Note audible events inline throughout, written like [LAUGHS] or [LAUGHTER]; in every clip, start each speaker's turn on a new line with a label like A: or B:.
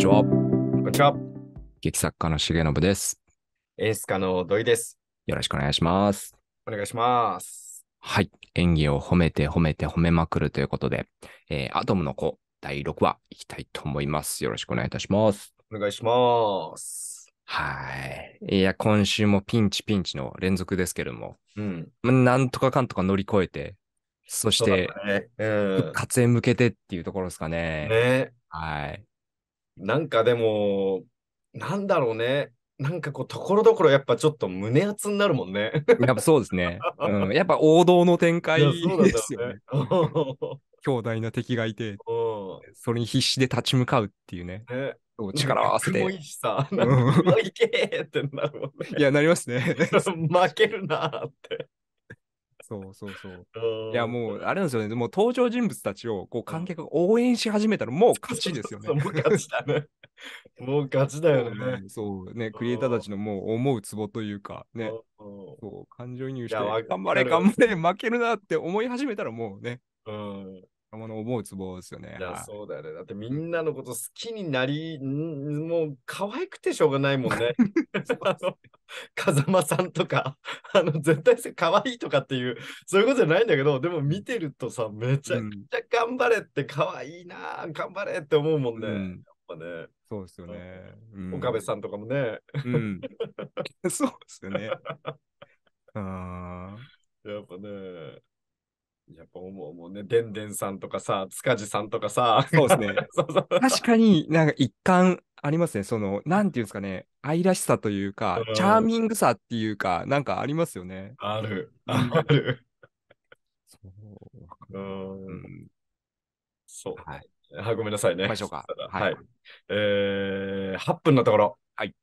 A: にちは。こんにちは。劇作家の重信です。
B: 演出家の土井です。
A: よろしくお願いします。
B: お願いします。
A: はい。演技を褒めて褒めて褒めまくるということで、えー、アトムの子第6話いきたいと思います。よろしくお願いいたします。
B: お願いします。
A: はい。いや、今週もピンチピンチの連続ですけれども、うん、なんとかかんとか乗り越えて、そして、ねうん、復活へ向けてっていうところですかね。
B: ねはい。なんかでも、なんだろうね。なんかこう、ところどころやっぱちょっと胸熱になるもんね。やっぱそうですね。うん、[LAUGHS] やっぱ王道の展開ですよね。ね強大な敵が
A: いて、それに必死で立ち向かうっていうね。ね力を合わせて。いし [LAUGHS] さ、[LAUGHS] いけってなるもんね。いや、なりますね。負けるなって。そうそうそう。[LAUGHS] いや、もう、あれなんですよね。もう登場人物たちを、こう、観客が応援し始めたら、もう勝ちですよね。もう勝ちだね。[LAUGHS] もう勝ちだよね。そうね、クリエイターたちのもう思うツボというか、ね、そう、感情移入して、頑張れ、頑張
B: れ、負けるなって思い始めたら、もうね、うん、もの思うツボですよね。いや、そうだよね。だってみんなのこと好きになり、もう可愛くてしょうがないもんね。[LAUGHS] 風間さんとか、あの絶対可愛いとかっていう、そういうことじゃないんだけど、でも見てるとさ、めちゃくちゃ頑張れって可愛いな、うん、頑張れって思うもんね。うん、やっぱね。そうですよね。うん、岡部さんとかもね。うん、[LAUGHS] そうですよね。[LAUGHS] ああ。やっぱね。やっぱ思うもんね、でんでんさんとかさ、塚地さんとかさ、そうですね。[LAUGHS]
A: そうそう確かになんか一貫ありますね、その、なんていうんですかね、愛らしさというか、うんチャーミングさっていうか、なんかありますよね。ある、ある。
B: そううんうんそう。はい。あごめんなさいね。ましょうかはいえー、8分のところ。はい。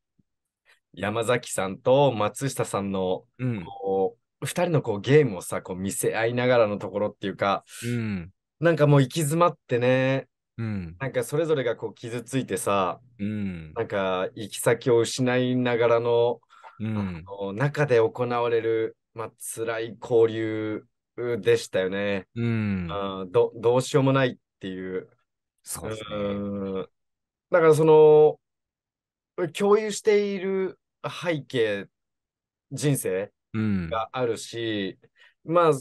B: 山崎さんと松下さんの、うん、こ2人のこうゲームをさこう見せ合いながらのところっていうか、うん、なんかもう行き詰まってね、うん、なんかそれぞれがこう傷ついてさ、うん、なんか行き先を失いながらの,、うん、の中で行われる、まあ辛い交流でしたよね、うん、あどどうしようもないっていう。そうですね、うんだからその共有している背景人生があるし、うん、まあ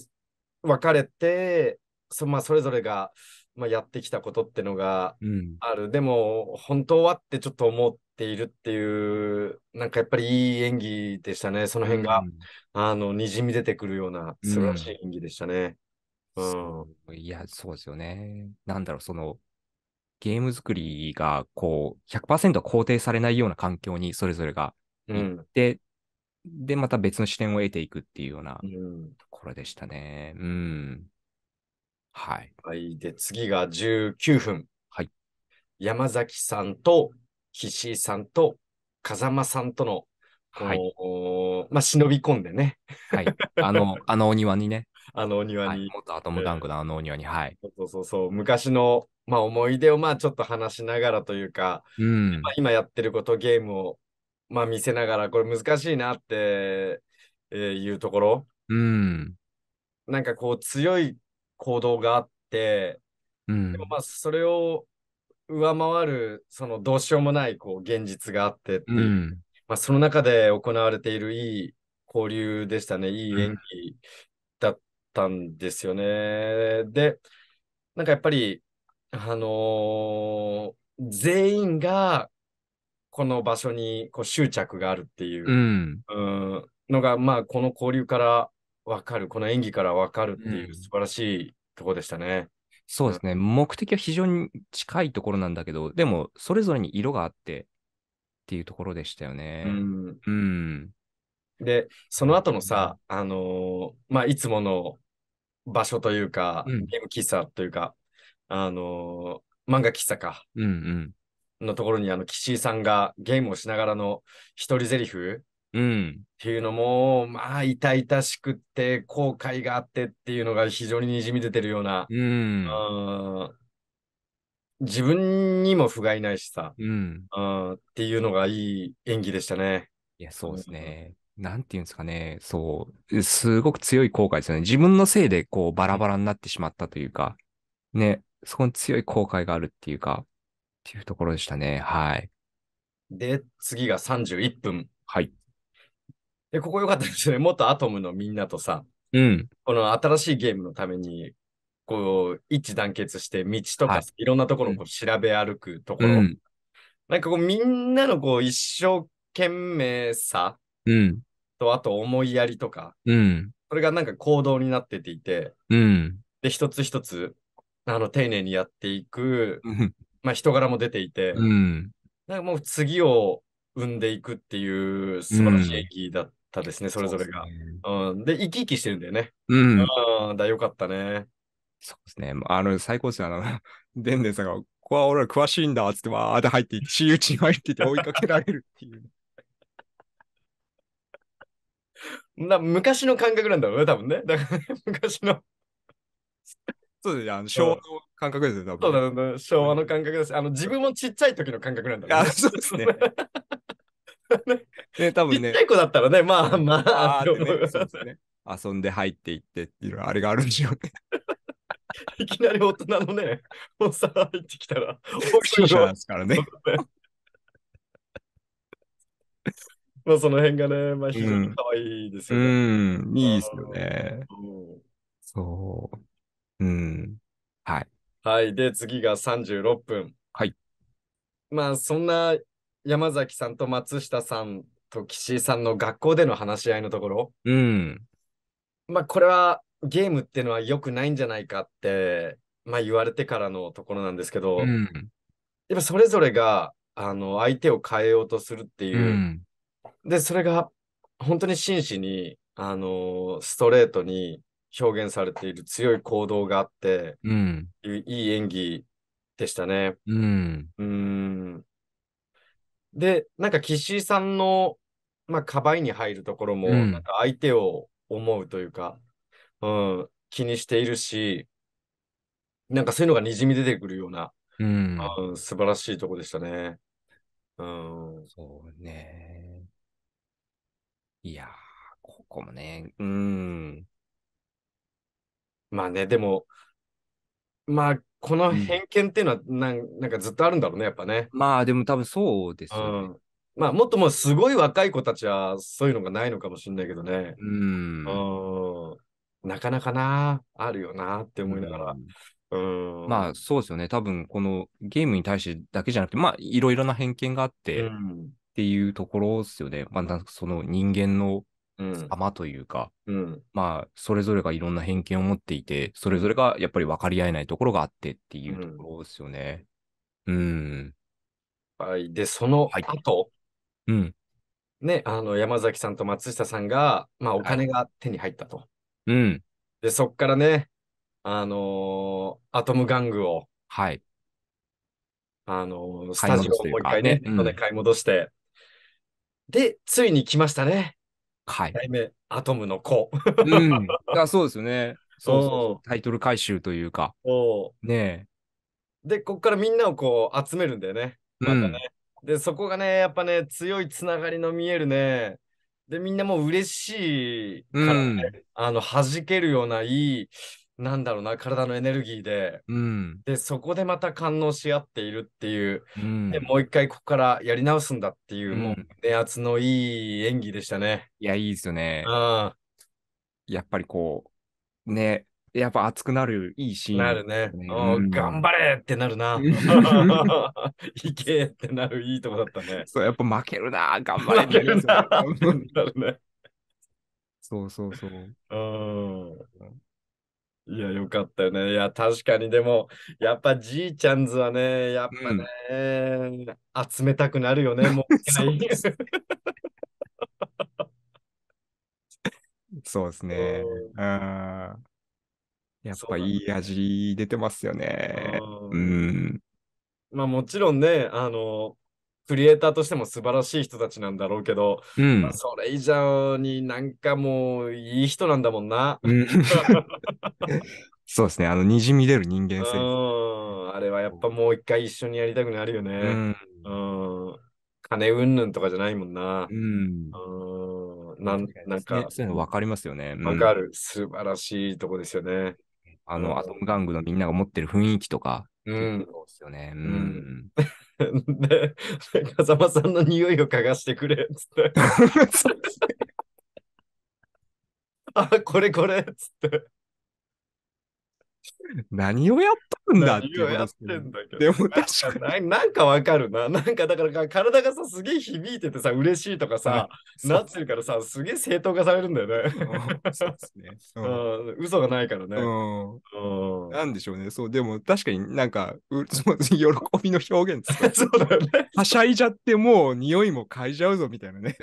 B: 別れてそ,、まあ、それぞれが、まあ、やってきたことってのがある、うん、でも本当はってちょっと思っているっていうなんかやっぱりいい演技でしたねその辺が、うん、あのにじみ出てくるような素晴らしい演技でしたね。うん、いやそうですよね。なん
A: だろうそのゲーム作りがこう100%肯定されないような環境にそれぞれが行って、で、また別の視点を得ていくっていうようなと
B: ころでしたね。うん。うんはい、はい。で、次が19分。はい。山崎さんと岸井さんと風間さんとの、この、はい、まあ、忍び込んでね。はい。あの、
A: [LAUGHS] あのお庭にね。
B: あのお庭に。はい、元アトムダンクのあのお庭に、はい。そうそうそう。昔の、まあ、思い出を、まあ、ちょっと話しながらというか、うん、まあ、今やってること、ゲームをまあ見せながら、これ難しいなって、えいうところ。
C: うん。
B: なんかこう強い行動があって、うん、でもまあそれを上回る、そのどうしようもないこう現実があってってう、うん、まあその中で行われているいい交流でしたね。いい演技だったんですよね。うん、で、なんかやっぱり、あのー、全員がこの場所にこう執着があるっていう,、うん、うのが、まあ、この交流から分かる、この演技から分かるっていう素晴らしいとこでしたね。
A: そうですね、うん、目的は非常に近いところなんだけど、でもそれぞれに色があってっていうところ
B: でしたよね。うん、
A: うん、
B: で、その後のさ、あのー、まあ、いつもの場所というか、うん、ゲーム喫茶というか、あのー、漫画喫茶か。うんうんのところにあの岸井さんがゲームをしながらの一人台詞うん、っていうのも、まあ、痛々しくって、後悔があってっていうのが非常ににじみ出てるような、うん、自分にも不甲斐ないしさ、うん、っていうのがいい演技でしたね。いや、そうですね。うん、なんていうんですかね、
A: そう、すごく強い後悔ですよね。自分のせいでこうバラバラになってしまったというか、ね、そこに強い後悔があるっていうか、っていうところでしたね。はい。
B: で、次が31分。はい。で、ここ良かったですね。元アトムのみんなとさ、うん。この新しいゲームのために、こう、一致団結して、道とか、はい、いろんなところをこう調べ歩くところ、うん、なんかこう、みんなのこう、一生懸命さ、うん。と、あと思いやりとか、うん。それがなんか行動になってていて、うん。で、一つ一つ、あの、丁寧にやっていく、まあ、人柄も出ていて、うん、なんかもう次を生んでいくっていう素晴らしい演技だったですね、うん、それぞれが。うでね、うん、で、生き生きしてるんだよね。うん。うん、だよかったね。
A: そうですね。あの、最高ですよ。あの、デンデさんが、ここは俺ら詳しいんだっつって、わーって入って血打ちに入ってて追いかけられるってい
B: う。[LAUGHS] な昔の感覚なんだろうね、多分ね。だから、ね、昔のそうですね、昭和の感覚ですね、多分。そうだ、昭和の感覚です。あの、自分もちっちゃい時の感覚なんだ、ね。あ、そうですね。ね、[LAUGHS] 多分ね。ちっちゃい子だったらね、まあまあ、あね、そうですね。
A: 遊んで入っていってっていうあれがあるんでしょうね。[LAUGHS]
B: いきなり大人のね、おっさん入ってきたら、大きいですからね。まあその辺がね、まあ非常に可愛いですよね。うん、うんいいですよね。そう。はい。はい。で、次が36分。はい。まあ、そんな山崎さんと松下さんと岸井さんの学校での話し合いのところ。うん。まあ、これはゲームっていうのは良くないんじゃないかって、まあ、言われてからのところなんですけど、うん、やっぱそれぞれがあの相手を変えようとするっていう、うん、でそれが本当に真摯にあのストレートに表現されている強い行動があって、うん、いい演技でしたね。
C: うん。
B: うんで、なんか岸井さんの、まあ、かばいに入るところも、うん、なんか相手を思うというか、うん、気にしているし、なんかそういうのがにじみ出てくるような、うん、うん、素晴らしいとこでしたね。うん。そうね。いやここもね、うん。まあね、でも、まあ、この偏見っていうのはなん、なんかずっとあるんだろうね、やっぱね。
A: まあ、でも多分そうですよね。ん。
B: まあ、もっともうすごい若い子たちはそういうのがないのかもしれないけどね。うん。うん。なかなかな、あるよなって思いながら。うんうん。まあ、そうですよ
A: ね。多分、このゲームに対してだけじゃなくて、まあ、いろいろな偏見があってっていうところですよね。まあ、その人間の様というか、うん、まあ、それぞれがいろんな偏見を持っていて、それぞれがやっぱり分かり合えないところがあってっていうとこ
B: ろですよね。うん。うん、はい。で、その後、はい、うん。ね、あの、山崎さんと松下さんが、まあ、お金が手に入ったと。はい、うん。で、そっからね、あのー、アトム玩具を、はい。あのー、スタジオをもう一回ね、買い戻して、で、ついに来ましたね。はい。題名、アトムの子。うん。
A: あそうですよね。そうそうタイトル回収というか。ね
B: で、こっからみんなをこう集めるんだよね。またね。うん、で、そこがね、やっぱね、強いつながりの見えるね。で、みんなもう嬉しいからね、うん、あの、弾けるような、いい、なんだろうな、体のエネルギーで、うん、で、そこでまた感応し合っているっていう、うん、でもう一回ここからやり直すんだっていう、うん、もう、圧のいい演技でしたね。いや、いいですよね。やっぱり
A: こう、ね、やっぱ熱くなるいいシーン、ね、なるね。うん、頑
B: 張れってなるな。[LAUGHS] いけってなるいいとこだったね。そう、やっぱ負けるな、頑張れって [LAUGHS] なるね。
A: そうそうそう。
B: うん。いや、よかったよね。いや、確かに、でも、やっぱじいちゃんズはね、やっぱね、集めたくなるよね、もう [LAUGHS]
A: そうですね。
B: ああ。やっぱいい味出てますよね。うん。まあもちろんね、あの、クリエイターとしても素晴らしい人たちなんだろうけど、うん、それ以上になんかもういい人なんだもんな。うん、[LAUGHS]
A: そうですね、あの、にじみ出る人間
B: 性。あれはやっぱもう一回一緒にやりたくなるよね。うん。金うんぬんとかじゃないもんな。うん。うんなん、なんか。そういうの分かりますよね。わ、かる。素晴らしいとこですよね。
A: あの、アトム玩具のみんなが持ってる雰囲気とか、
B: うん。そうですよね。うんで、風間さんの匂いを嗅がしてくれっつって。[LAUGHS] あ、これこれっつって。何をやっとるんだっていうってんだけど。でも確かに。なんかわかるな。なんかだから体がさ、すげえ響いててさ、嬉しいとかさ、なってるからさ、すげえ正当化されるんだよね。そうですね。
A: [LAUGHS] うん、嘘がないからね。うん。なんでしょうね。そう、でも確かになんか、[LAUGHS] 喜びの表現 [LAUGHS] そうだよね。はしゃいじゃってもう匂いも嗅いじゃうぞみたいなね。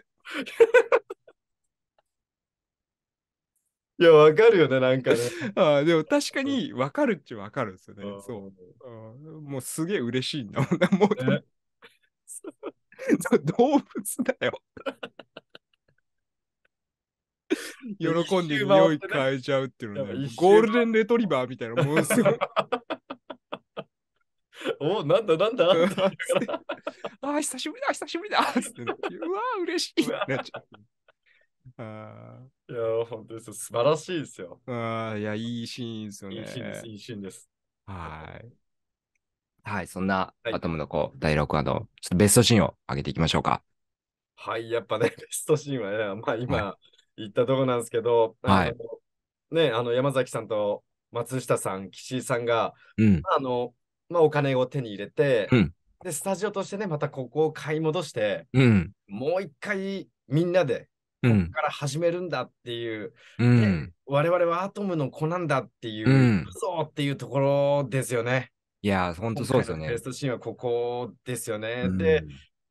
A: いや、わかるよね、なんかね。[LAUGHS] あでも確かにわかるっちゃわかるんですよね。そう。もうすげえ嬉しいんだ [LAUGHS] もんな。もう、ね、[LAUGHS] 動物だよ。
C: 喜んで匂い変えちゃうっていうのね。ゴールデンレトリバーみたいなものすごい。
B: おなんだなんだ
A: あ久しぶりだ久しぶりだ
B: う
A: わ嬉しいなっちゃう。
B: 本当です。素晴らしい
A: ですよ。あいや、いいシーンですよね。いいシーンです。いいシーンです。はい。
B: はい、そんな、
A: はい、アトムの子、第6話の、ちょっとベストシーンを上げていきましょうか。
B: はい、やっぱね、[LAUGHS] ベストシーンはね、まあ今、はい、言ったとこなんですけど、はい。ね、あの、山崎さんと松下さん、岸井さんが、うん、あの、まあ、お金を手に入れて、うん、で、スタジオとしてね、またここを買い戻して、うん、もう一回みんなでここから始めるんだっていう、うん、我々はアトムの子なんだっていう、うん、そうっていうところですよね。
A: いや、本当そうですよね。ベ
B: ストシーンはここですよね。うん、で、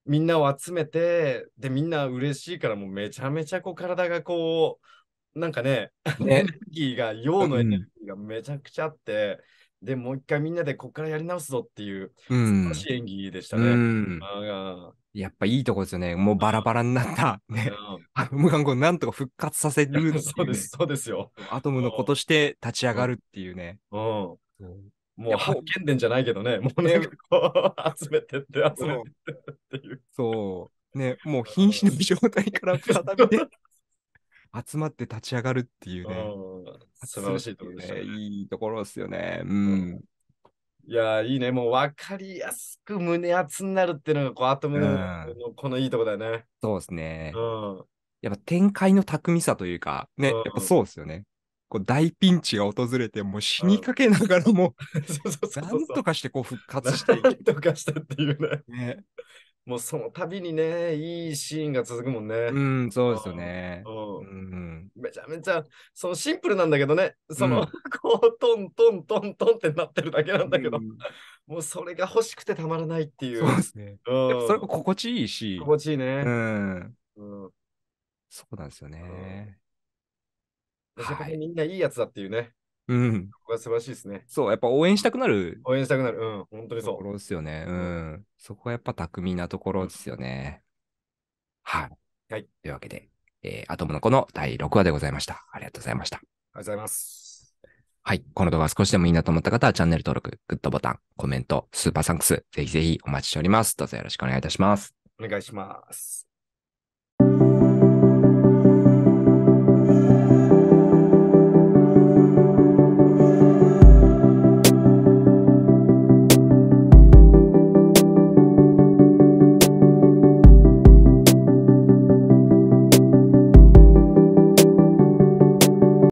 B: みんなを集めて、で、みんな嬉しいから、もうめちゃめちゃこう体がこう、なんかね、ねエネルギーが、陽のエネルギーがめちゃくちゃあって、うん、で、もう一回みんなでここからやり直すぞっていう、素晴らしい演技でしたね。うん、やっ
A: ぱいいとこですよね。もうバラバラになった、ね、アトム玩具なんとか復活させるね、[LAUGHS] そうです、そうですよ。アトムの子として立ち上がるっ
B: ていうね。うん。もう発見伝じゃないけどね、もうね、こう集めてって、集めて
A: ってっていう。そう。ね、もう瀕死の状態から再び集まって立ち上がるっていうね。う
B: ん素晴らしいところですね。いいところですよね。うん。いやいいね。もう分かりやすく胸熱になるっていうのが、こう、アトムのこのいいとこだよね。
A: そうですね。うん。やっぱ展開の巧みさというか、ね、うん、やっぱそうですよね。こう大ピンチが訪れて、もう死
B: にかけながらも、[LAUGHS] なんとかしてこう復活していく。なんとかしてっていうね。ねもうその度にね、いいシーンが続くもんね。う
A: ん、そうですよね。
B: うん。めちゃめちゃ、そのシンプルなんだけどね、その、うん、[LAUGHS] こう、トントントントンってなってるだけなんだけど、うん、もうそれが欲しくてたまらないっていう。そうですね。ん、やっぱそれが心地いいし。心地いいね。うん。う
A: ん、そうなんですよね。
B: うん、みんないいやつだっていうね。うん。そこが素晴らしいですね。
A: そう、やっぱ応援したくなる。応援したくなる。うん、本当にそう。ところですよね。うん。そこはやっぱ巧みなところですよね。
B: はい。はい。というわけで、
A: えー、アトムの子の第6話でございました。ありがとうございました。ありが
B: とうございます。
A: はい。この動画少しでもいいなと思った方は、チャンネル登録、グッドボタン、コメント、スーパーサンクス、ぜひぜひお待ちしております。どうぞよろしくお願いいたします。
B: お願いします。